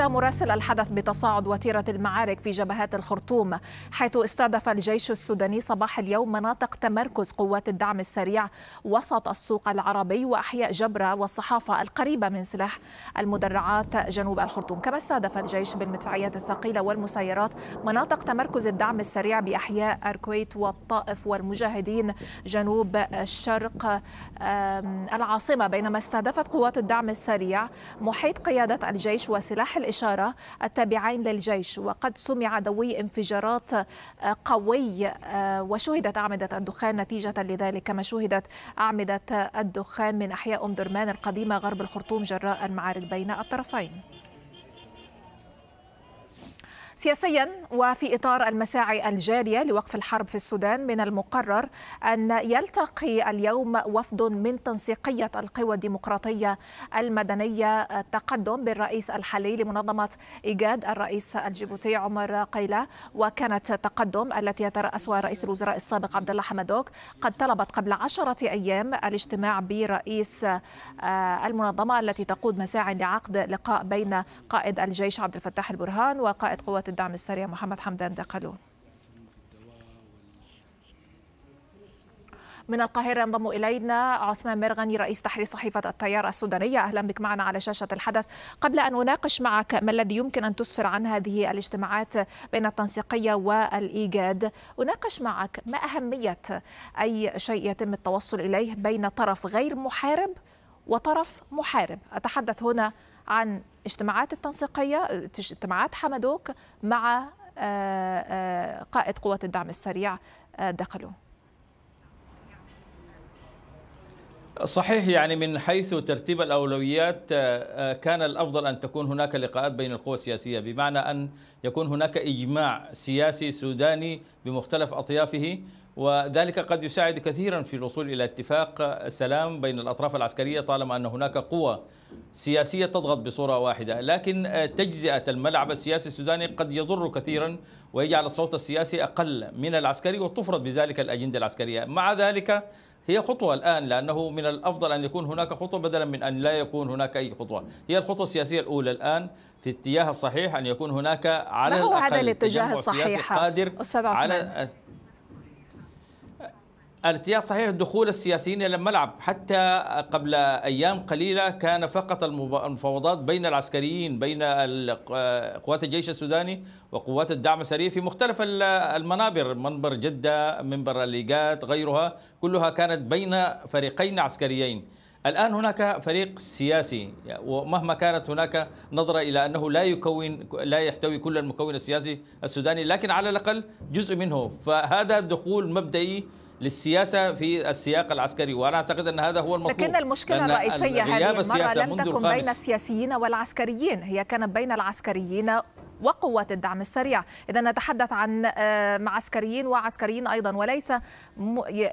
مراسل الحدث بتصاعد وتيرة المعارك في جبهات الخرطوم حيث استهدف الجيش السوداني صباح اليوم مناطق تمركز قوات الدعم السريع وسط السوق العربي وأحياء جبرة والصحافة القريبة من سلاح المدرعات جنوب الخرطوم كما استهدف الجيش بالمدفعيات الثقيلة والمسيرات مناطق تمركز الدعم السريع بأحياء أركويت والطائف والمجاهدين جنوب الشرق العاصمة بينما استهدفت قوات الدعم السريع محيط قيادة الجيش وسلاح الإشارة التابعين للجيش وقد سمع دوي انفجارات آه، قوي آه، وشهدت أعمدة الدخان نتيجة لذلك كما شهدت أعمدة الدخان من أحياء أم درمان القديمة غرب الخرطوم جراء المعارك بين الطرفين سياسيا وفي إطار المساعي الجارية لوقف الحرب في السودان من المقرر أن يلتقي اليوم وفد من تنسيقية القوى الديمقراطية المدنية التقدم بالرئيس الحالي لمنظمة إيجاد الرئيس الجيبوتي عمر قيلة وكانت تقدم التي يترأسها رئيس الوزراء السابق عبد الله حمدوك قد طلبت قبل عشرة أيام الاجتماع برئيس آه، المنظمة التي تقود مساعي لعقد لقاء بين قائد الجيش عبد الفتاح البرهان وقائد قوات قوات الدعم السريع محمد حمدان دقلون من القاهرة ينضم إلينا عثمان مرغني رئيس تحرير صحيفة التيار السودانية أهلا بك معنا على شاشة الحدث قبل أن أناقش معك ما الذي يمكن أن تسفر عن هذه الاجتماعات بين التنسيقية والإيجاد أناقش معك ما أهمية أي شيء يتم التوصل إليه بين طرف غير محارب وطرف محارب أتحدث هنا عن اجتماعات التنسيقيه اجتماعات حمدوك مع آه، آه، قائد قوات الدعم السريع آه، دخلوا صحيح يعني من حيث ترتيب الأولويات كان الأفضل أن تكون هناك لقاءات بين القوى السياسية بمعنى أن يكون هناك إجماع سياسي سوداني بمختلف أطيافه وذلك قد يساعد كثيرا في الوصول إلى اتفاق سلام بين الأطراف العسكرية طالما أن هناك قوى سياسية تضغط بصورة واحدة لكن آه، تجزئة الملعب السياسي السوداني قد يضر كثيرا ويجعل الصوت السياسي أقل من العسكري وتفرض بذلك الأجندة العسكرية مع ذلك هي خطوة الآن لأنه من الأفضل أن يكون هناك خطوة بدلا من أن لا يكون هناك أي خطوة هي الخطوة السياسية الأولى الآن في اتجاه الصحيح أن يكون هناك على ما هو هذا الاتجاه الصحيح قادر أستاذ عثمان. على ارتياح صحيح دخول السياسيين الى الملعب حتى قبل ايام قليله كان فقط المفاوضات بين العسكريين بين قوات الجيش السوداني وقوات الدعم السريع في مختلف المنابر منبر جده منبر الليغات غيرها كلها كانت بين فريقين عسكريين الان هناك فريق سياسي ومهما كانت هناك نظره الى انه لا يكون لا يحتوي كل المكون السياسي السوداني لكن على الاقل جزء منه فهذا دخول مبدئي للسياسه في السياق العسكري وانا اعتقد ان هذا هو المطلوب لكن المشكله الرئيسيه هذه المره لم تكن بين السياسيين والعسكريين هي كانت بين العسكريين وقوات الدعم السريع إذا نتحدث عن آه، معسكريين وعسكريين أيضا وليس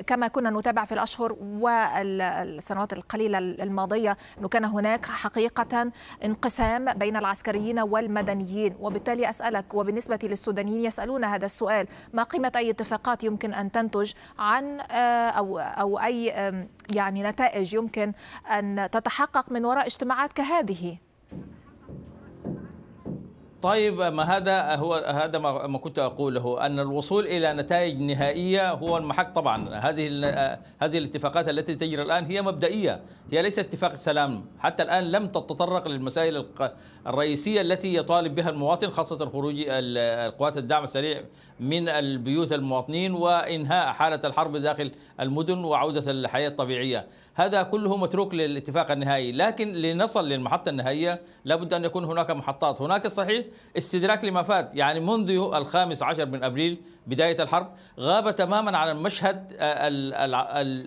كما كنا نتابع في الأشهر والسنوات القليلة الماضية أنه كان هناك حقيقة انقسام بين العسكريين والمدنيين وبالتالي أسألك وبالنسبة للسودانيين يسألون هذا السؤال ما قيمة أي اتفاقات يمكن أن تنتج عن آه، أو أو أي يعني نتائج يمكن أن تتحقق من وراء اجتماعات كهذه طيب ما هذا هو هذا ما كنت اقوله ان الوصول الى نتائج نهائيه هو المحك طبعا هذه آه، هذه الاتفاقات التي تجري الان هي مبدئيه هي ليست اتفاق سلام حتى الان لم تتطرق للمسائل الرئيسيه التي يطالب بها المواطن خاصه خروج القوات الدعم السريع من البيوت المواطنين وانهاء حاله الحرب داخل المدن وعوده الحياه الطبيعيه هذا كله متروك للاتفاق النهائي لكن لنصل للمحطه النهائيه لابد ان يكون هناك محطات هناك صحيح استدراك لما فات يعني منذ الخامس عشر من أبريل بداية الحرب غاب تماما عن المشهد آه،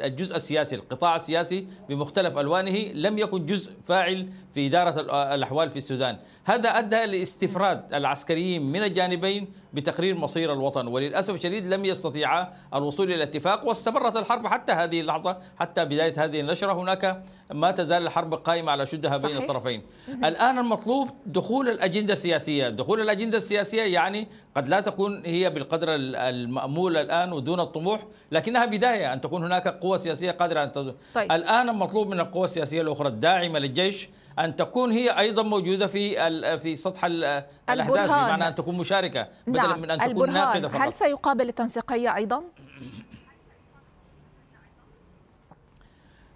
الجزء السياسي القطاع السياسي بمختلف ألوانه لم يكن جزء فاعل في إدارة آه، الأحوال في السودان هذا أدى لاستفراد العسكريين من الجانبين بتقرير مصير الوطن وللأسف الشديد لم يستطيعا الوصول إلى اتفاق واستمرت الحرب حتى هذه اللحظة حتى بداية هذه النشرة هناك ما تزال الحرب قائمة على شدها صحيح. بين الطرفين الآن المطلوب دخول الأجندة السياسية دخول الأجندة السياسية يعني قد لا تكون هي بالقدر المأمول الآن ودون الطموح لكنها بداية أن تكون هناك قوة سياسية قادرة أن تدخل. طيب. الآن المطلوب من القوى السياسية الأخرى الداعمة للجيش ان تكون هي ايضا موجوده في في سطح الاحداث بمعنى ان تكون مشاركه بدلا نعم. من ان تكون البرهان. ناقده فقط هل سيقابل التنسيقيه ايضا؟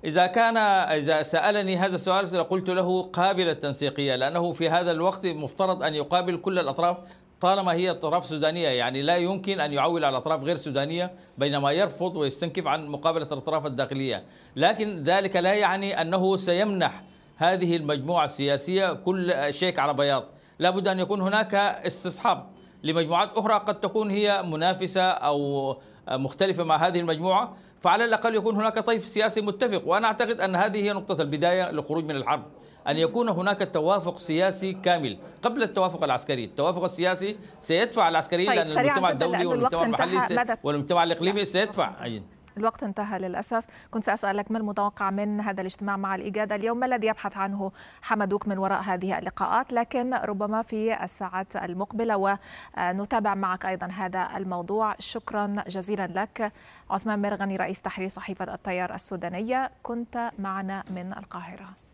إذا كان إذا سألني هذا السؤال قلت له قابل التنسيقية لأنه في هذا الوقت مفترض أن يقابل كل الأطراف طالما هي اطراف سودانيه يعني لا يمكن ان يعول على اطراف غير سودانيه بينما يرفض ويستنكف عن مقابله الاطراف الداخليه، لكن ذلك لا يعني انه سيمنح هذه المجموعة السياسية كل شيك على بياض لابد أن يكون هناك استصحاب لمجموعات أخرى قد تكون هي منافسة أو مختلفة مع هذه المجموعة فعلى الأقل يكون هناك طيف سياسي متفق وأنا أعتقد أن هذه هي نقطة البداية للخروج من الحرب أن يكون هناك توافق سياسي كامل قبل التوافق العسكري التوافق السياسي سيدفع العسكريين طيب لأن المجتمع الدولي والمجتمع المحلي والمجتمع الإقليمي سيدفع أي. الوقت انتهى للأسف كنت سأسألك ما المتوقع من هذا الاجتماع مع الإجادة اليوم ما الذي يبحث عنه حمدوك من وراء هذه اللقاءات لكن ربما في الساعات المقبلة ونتابع معك أيضا هذا الموضوع شكرا جزيلا لك عثمان مرغني رئيس تحرير صحيفة التيار السودانية كنت معنا من القاهرة